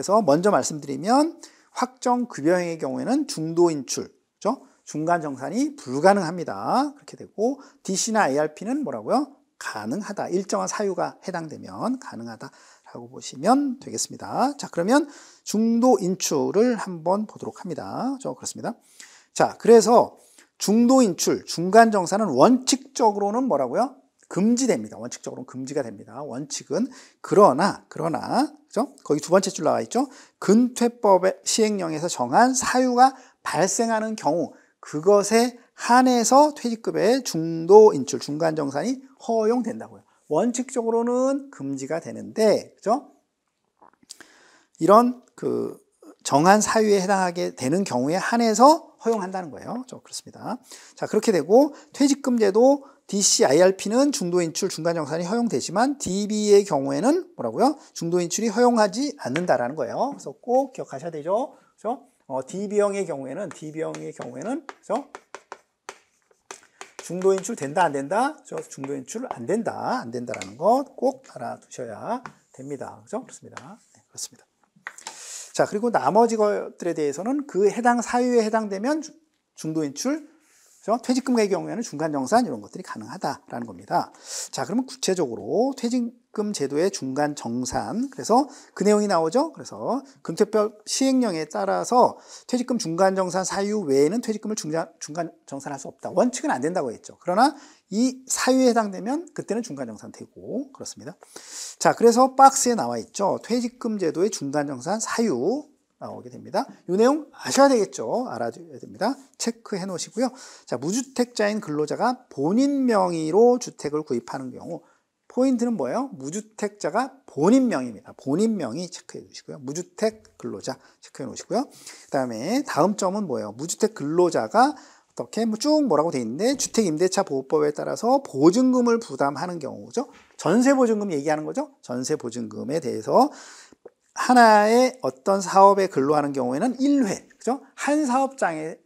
그래서 먼저 말씀드리면 확정 급여형의 경우에는 중도 인출, 그죠? 중간 정산이 불가능합니다. 그렇게 되고 DC나 ARP는 뭐라고요? 가능하다. 일정한 사유가 해당되면 가능하다라고 보시면 되겠습니다. 자, 그러면 중도 인출을 한번 보도록 합니다. 저 그렇습니다. 자, 그래서 중도 인출, 중간 정산은 원칙적으로는 뭐라고요? 금지됩니다. 원칙적으로는 금지가 됩니다. 원칙은 그러나 그러나 그죠? 거기 두 번째 줄 나와 있죠. 근퇴법의 시행령에서 정한 사유가 발생하는 경우 그것에 한해서 퇴직급의 중도 인출 중간 정산이 허용된다고요. 원칙적으로는 금지가 되는데 그죠? 이런 그 정한 사유에 해당하게 되는 경우에 한해서 허용한다는 거예요. 저 그렇습니다. 자, 그렇게 되고 퇴직금제도 DCIRP는 중도인출 중간정산이 허용되지만 DB의 경우에는 뭐라고요? 중도인출이 허용하지 않는다라는 거예요. 그래서 꼭 기억하셔야 되죠. 그렇죠? 어, DB형의 경우에는 DB형의 경우에는 그렇죠? 중도인출 된다 안 된다? 그렇죠? 중도인출 안 된다 안 된다라는 것 꼭 알아두셔야 됩니다. 그렇죠? 그렇습니다. 네, 그렇습니다. 자, 그리고 나머지 것들에 대해서는 그 해당 사유에 해당되면 중도 인출 퇴직금의 경우에는 중간정산 이런 것들이 가능하다라는 겁니다. 자, 그러면 구체적으로 퇴직금 제도의 중간정산 그래서 그 내용이 나오죠. 그래서 금태별 시행령에 따라서 퇴직금 중간정산 사유 외에는 퇴직금을 중간, 중간정산할 수 없다. 원칙은 안 된다고 했죠. 그러나 이 사유에 해당되면 그때는 중간정산 되고 그렇습니다. 자, 그래서 박스에 나와 있죠. 퇴직금 제도의 중간정산 사유 나오게 됩니다. 이 내용 아셔야 되겠죠. 알아줘야 됩니다. 체크해 놓으시고요. 자, 무주택자인 근로자가 본인 명의로 주택을 구입하는 경우 포인트는 뭐예요? 무주택자가 본인 명의입니다. 본인 명의 체크해 주시고요. 무주택 근로자 체크해 놓으시고요. 그 다음에 다음 점은 뭐예요? 무주택 근로자가 어떻게 뭐 쭉 뭐라고 돼 있는데 주택임대차보호법에 따라서 보증금을 부담하는 경우죠. 전세보증금 얘기하는 거죠. 전세보증금에 대해서 하나의 어떤 사업에 근로하는 경우에는 1회, 그죠? 한 사업장에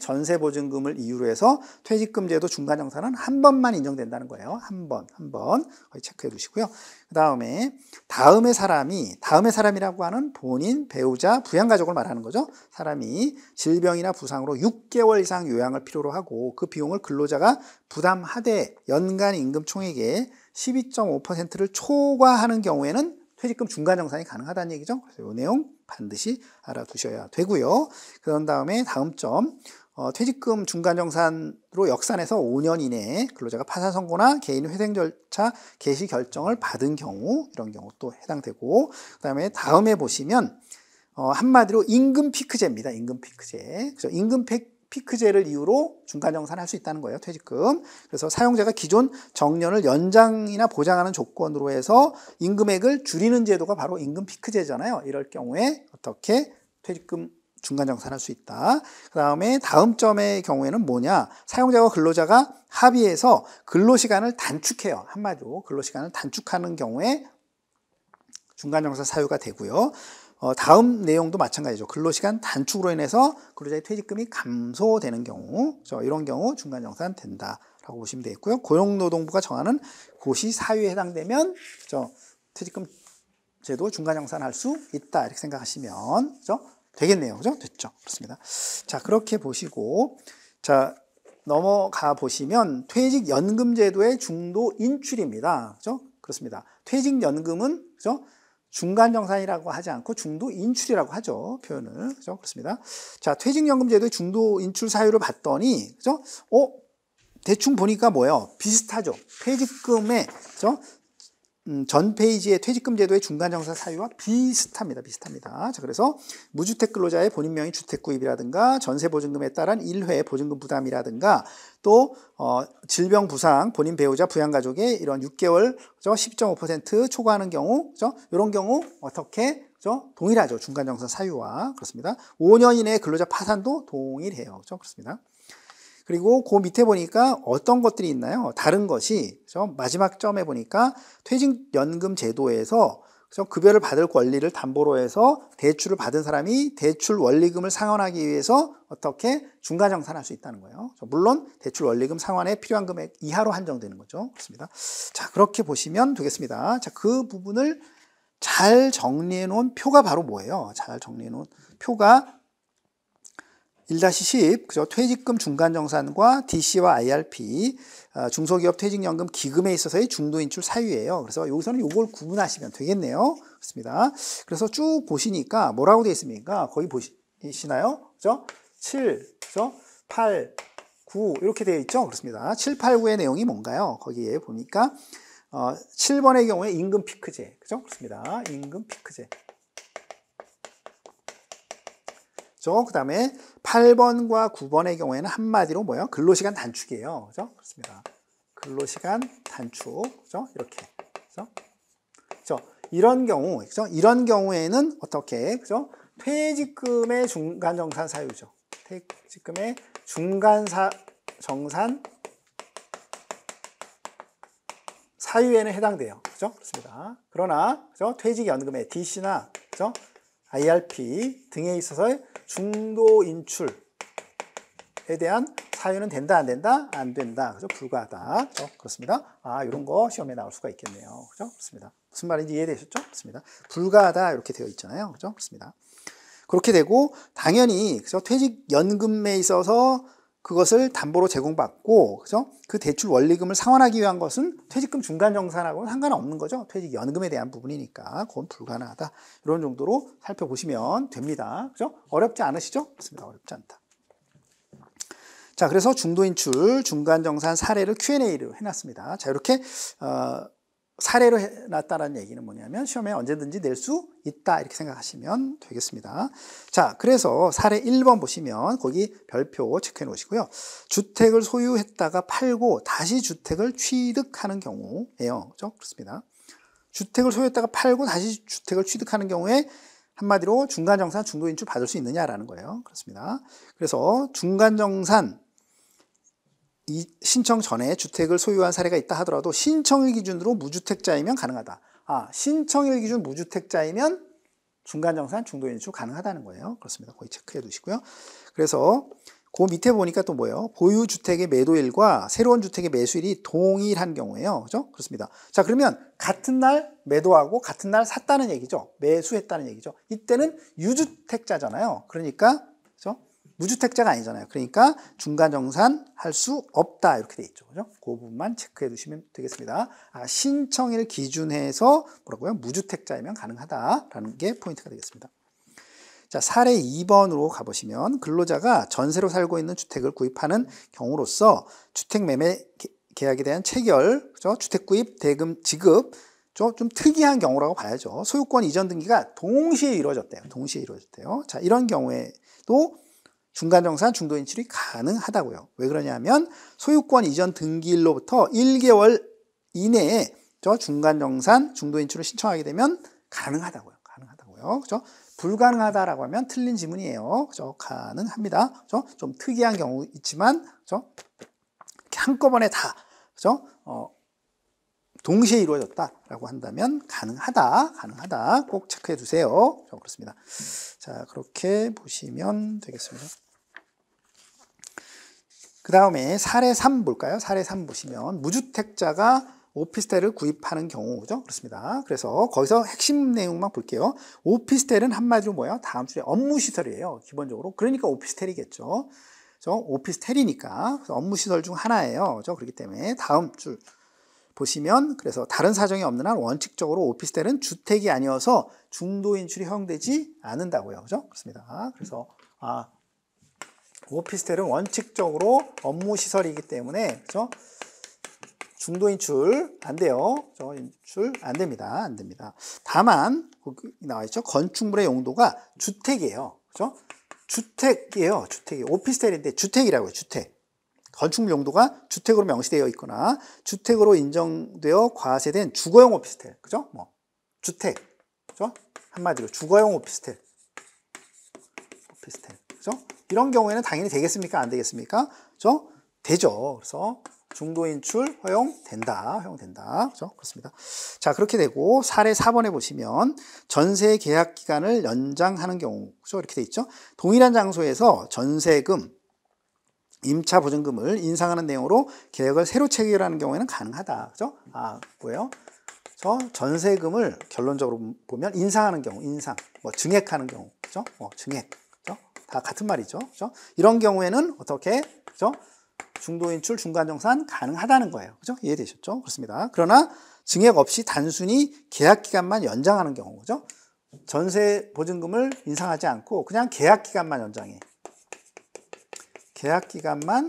전세 보증금을 이유로 해서 퇴직금 제도 중간 정산은 한 번만 인정된다는 거예요. 한 번, 한 번. 체크해 두시고요. 그 다음에, 다음의 사람이, 다음의 사람이라고 하는 본인, 배우자, 부양가족을 말하는 거죠. 사람이 질병이나 부상으로 6개월 이상 요양을 필요로 하고 그 비용을 근로자가 부담하되 연간 임금 총액의 12.5%를 초과하는 경우에는 퇴직금 중간 정산이 가능하다는 얘기죠. 그래서 이 내용 반드시 알아두셔야 되고요. 그런 다음에 다음 점 어, 퇴직금 중간 정산으로 역산해서 5년 이내에 근로자가 파산 선고나 개인 회생 절차 개시 결정을 받은 경우 이런 경우 또 해당되고 그다음에 다음에 보시면 어, 한마디로 임금 피크제입니다. 임금 피크제. 그래서 임금 피크 피크제를 이유로 중간 정산할 수 있다는 거예요. 퇴직금. 그래서 사용자가 기존 정년을 연장이나 보장하는 조건으로 해서 임금액을 줄이는 제도가 바로 임금 피크제잖아요. 이럴 경우에 어떻게 퇴직금 중간 정산할 수 있다. 그 다음에 다음 점의 경우에는 뭐냐. 사용자와 근로자가 합의해서 근로시간을 단축해요. 한마디로 근로시간을 단축하는 경우에 중간정산 사유가 되고요. 어, 다음 내용도 마찬가지죠. 근로시간 단축으로 인해서 근로자의 퇴직금이 감소되는 경우, 저 이런 경우 중간정산 된다라고 보시면 되겠고요. 고용노동부가 정하는 고시 사유에 해당되면 저 퇴직금 제도 중간정산할 수 있다 이렇게 생각하시면 그죠? 되겠네요. 그죠? 렇 됐죠. 그렇습니다. 자 그렇게 보시고 자 넘어가 보시면 퇴직연금제도의 중도 인출입니다. 그죠? 그렇습니다. 퇴직연금은 그죠? 중간 정산이라고 하지 않고 중도 인출이라고 하죠. 표현을. 그죠? 그렇습니다. 자, 퇴직연금제도의 중도 인출 사유를 봤더니, 그죠? 어? 대충 보니까 뭐예요? 비슷하죠. 퇴직금의, 그죠? 음, 전 페이지의 퇴직금 제도의 중간정산 사유와 비슷합니다. 비슷합니다. 자, 그래서 무주택 근로자의 본인 명의 주택 구입이라든가 전세 보증금에 따른 일회 보증금 부담이라든가 또 어, 질병 부상 본인 배우자 부양 가족의 이런 6개월 10.5% 초과하는 경우 그죠? 이런 경우 어떻게 그죠? 동일하죠. 중간정산 사유와 그렇습니다. 5년 이내 근로자 파산도 동일해요. 그죠? 그렇습니다. 그리고 그 밑에 보니까 어떤 것들이 있나요? 다른 것이 그렇죠? 마지막 점에 보니까 퇴직연금 제도에서 그래서 급여를 받을 권리를 담보로 해서 대출을 받은 사람이 대출 원리금을 상환하기 위해서 어떻게 중간 정산할 수 있다는 거예요. 물론 대출 원리금 상환에 필요한 금액 이하로 한정되는 거죠. 그렇습니다. 자 그렇게 보시면 되겠습니다. 자그 부분을 잘 정리해 놓은 표가 바로 뭐예요? 잘 정리해 놓은 표가 1-10 그죠? 퇴직금 중간 정산과 DC와 IRP 어, 중소기업 퇴직연금 기금에 있어서의 중도 인출 사유예요. 그래서 여기서는 이걸 구분하시면 되겠네요. 그렇습니다. 그래서 쭉 보시니까 뭐라고 되어 있습니까? 거의 보시나요? 그죠? 7, 그죠? 8, 9 이렇게 되어 있죠? 그렇습니다. 7, 8, 9의 내용이 뭔가요? 거기에 보니까 어, 7번의 경우에 임금 피크제. 그죠? 그렇습니다. 임금 피크제. 그죠? 그 다음에 8번과 9번의 경우에는 한마디로 뭐예요? 근로시간 단축이에요. 그죠? 그렇습니다. 근로시간 단축. 그죠? 이렇게. 그죠? 그죠? 이런 경우, 그죠? 이런 경우에는 어떻게, 그죠? 퇴직금의 중간정산 사유죠. 퇴직금의 중간사, 정산 사유에는 해당돼요. 그죠? 그렇습니다. 그러나, 그죠? 퇴직연금의 DC나, 그죠? IRP 등에 있어서 의 중도 인출에 대한 사유는 된다 안 된다 안 된다 그죠 불가하다 그죠 그렇습니다 아 이런 거 시험에 나올 수가 있겠네요 그죠 그렇습니다 무슨 말인지 이해되셨죠 그렇습니다 불가하다 이렇게 되어 있잖아요 그죠 그렇습니다 그렇게 되고 당연히 그죠 퇴직연금에 있어서 그것을 담보로 제공받고 그죠? 그 대출 원리금을 상환하기 위한 것은 퇴직금 중간 정산하고는 상관없는 거죠. 퇴직 연금에 대한 부분이니까 그건 불가능하다. 이런 정도로 살펴보시면 됩니다. 그죠? 어렵지 않으시죠? 그렇습니다 어렵지 않다. 자, 그래서 중도인출, 중간정산 사례를 Q&A로 해놨습니다. 자, 이렇게, 어, 사례로 해놨다는 얘기는 뭐냐면 시험에 언제든지 낼 수 있다 이렇게 생각하시면 되겠습니다 자 그래서 사례 1번 보시면 거기 별표 체크해 놓으시고요 주택을 소유했다가 팔고 다시 주택을 취득하는 경우예요 그렇죠? 그렇습니다 주택을 소유했다가 팔고 다시 주택을 취득하는 경우에 한마디로 중간정산 중도인출 받을 수 있느냐라는 거예요 그렇습니다 그래서 중간정산 이 신청 전에 주택을 소유한 사례가 있다 하더라도 신청일 기준으로 무주택자이면 가능하다. 아, 신청일 기준 무주택자이면 중간정산, 중도인출 가능하다는 거예요. 그렇습니다. 거의 체크해 두시고요. 그래서 그 밑에 보니까 또 뭐예요? 보유주택의 매도일과 새로운 주택의 매수일이 동일한 경우예요. 그죠? 렇 그렇습니다. 자, 그러면 같은 날 매도하고 같은 날 샀다는 얘기죠. 매수했다는 얘기죠. 이때는 유주택자잖아요. 그러니까, 그죠? 무주택자가 아니잖아요. 그러니까 중간 정산 할 수 없다 이렇게 돼 있죠. 그죠? 그 부분만 체크해 두시면 되겠습니다. 아, 신청일 기준해서 뭐라고요? 무주택자이면 가능하다라는 게 포인트가 되겠습니다. 자, 사례 2번으로 가보시면 근로자가 전세로 살고 있는 주택을 구입하는 경우로서 주택 매매 계약에 대한 체결, 그죠? 주택 구입 대금 지급 좀, 좀 특이한 경우라고 봐야죠. 소유권 이전 등기가 동시에 이루어졌대요. 동시에 이루어졌대요. 자, 이런 경우에도 중간정산 중도 인출이 가능하다고요. 왜 그러냐면 소유권 이전 등기일로부터 1개월 이내에 저 중간정산 중도 인출을 신청하게 되면 가능하다고요. 가능하다고요. 그죠? 불가능하다라고 하면 틀린 지문이에요. 그죠? 가능합니다. 그죠? 좀 특이한 경우 있지만 그죠? 한꺼번에 다 그죠? 어, 동시에 이루어졌다라고 한다면 가능하다, 가능하다 꼭 체크해 두세요. 자, 그렇습니다. 자, 그렇게 보시면 되겠습니다. 그 다음에 사례 3 볼까요? 사례 3 보시면 무주택자가 오피스텔을 구입하는 경우죠. 그렇습니다. 그래서 거기서 핵심 내용만 볼게요. 오피스텔은 한마디로 뭐예요? 다음 주에 업무 시설이에요. 기본적으로. 그러니까 오피스텔이겠죠. 그 오피스텔이니까 업무 시설 중 하나예요. 그렇기 때문에 다음 줄 보시면 그래서 다른 사정이 없는 한 원칙적으로 오피스텔은 주택이 아니어서 중도 인출이 허용되지 않는다고요. 그죠? 그렇습니다. 그래서 아 오피스텔은 원칙적으로 업무 시설이기 때문에 그죠? 중도 인출 안 돼요. 저 인출 안 됩니다. 안 됩니다. 다만 나와 있죠. 건축물의 용도가 주택이에요. 그죠? 주택이에요. 주택이 오피스텔인데 주택이라고요. 주택. 건축물 용도가 주택으로 명시되어 있거나 주택으로 인정되어 과세된 주거용 오피스텔. 그죠? 뭐 주택. 그죠? 한마디로 주거용 오피스텔. 오피스텔. 그죠? 이런 경우에는 당연히 되겠습니까? 안 되겠습니까? 그죠? 되죠. 그래서 중도 인출 허용된다. 허용된다. 그죠? 그렇습니다. 자, 그렇게 되고 사례 4번에 보시면 전세 계약 기간을 연장하는 경우. 그죠? 이렇게 돼 있죠? 동일한 장소에서 전세금 임차 보증금을 인상하는 내용으로 계약을 새로 체결하는 경우에는 가능하다. 그죠? 아, 고요 그래서 전세금을 결론적으로 보면 인상하는 경우, 인상, 뭐 증액하는 경우, 그죠? 뭐 증액, 그죠? 다 같은 말이죠. 그죠? 이런 경우에는 어떻게, 그죠? 중도인출, 중간정산 가능하다는 거예요. 그죠? 이해되셨죠? 그렇습니다. 그러나 증액 없이 단순히 계약 기간만 연장하는 경우, 그죠? 전세 보증금을 인상하지 않고 그냥 계약 기간만 연장해. 계약 기간만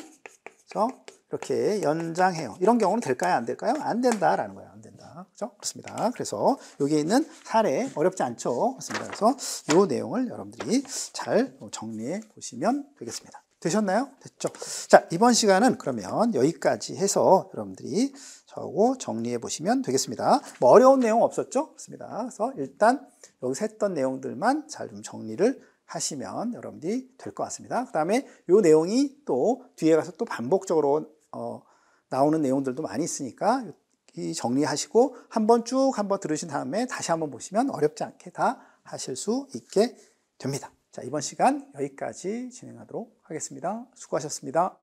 이렇게 연장해요. 이런 경우는 될까요? 안 될까요? 안 된다라는 거예요. 안 된다. 그렇죠? 그렇습니다. 그래서 여기에 있는 사례 어렵지 않죠? 그렇습니다. 그래서 이 내용을 여러분들이 잘 정리해 보시면 되겠습니다. 되셨나요? 됐죠? 자, 이번 시간은 그러면 여기까지 해서 여러분들이 저하고 정리해 보시면 되겠습니다. 뭐 어려운 내용 없었죠? 그렇습니다. 그래서 일단 여기서 했던 내용들만 잘 좀 정리를 하시면 여러분들이 될 것 같습니다. 그 다음에 이 내용이 또 뒤에 가서 또 반복적으로 어, 나오는 내용들도 많이 있으니까 이 정리하시고 한번 쭉 한번 들으신 다음에 다시 한번 보시면 어렵지 않게 다 하실 수 있게 됩니다. 자, 이번 시간 여기까지 진행하도록 하겠습니다. 수고하셨습니다.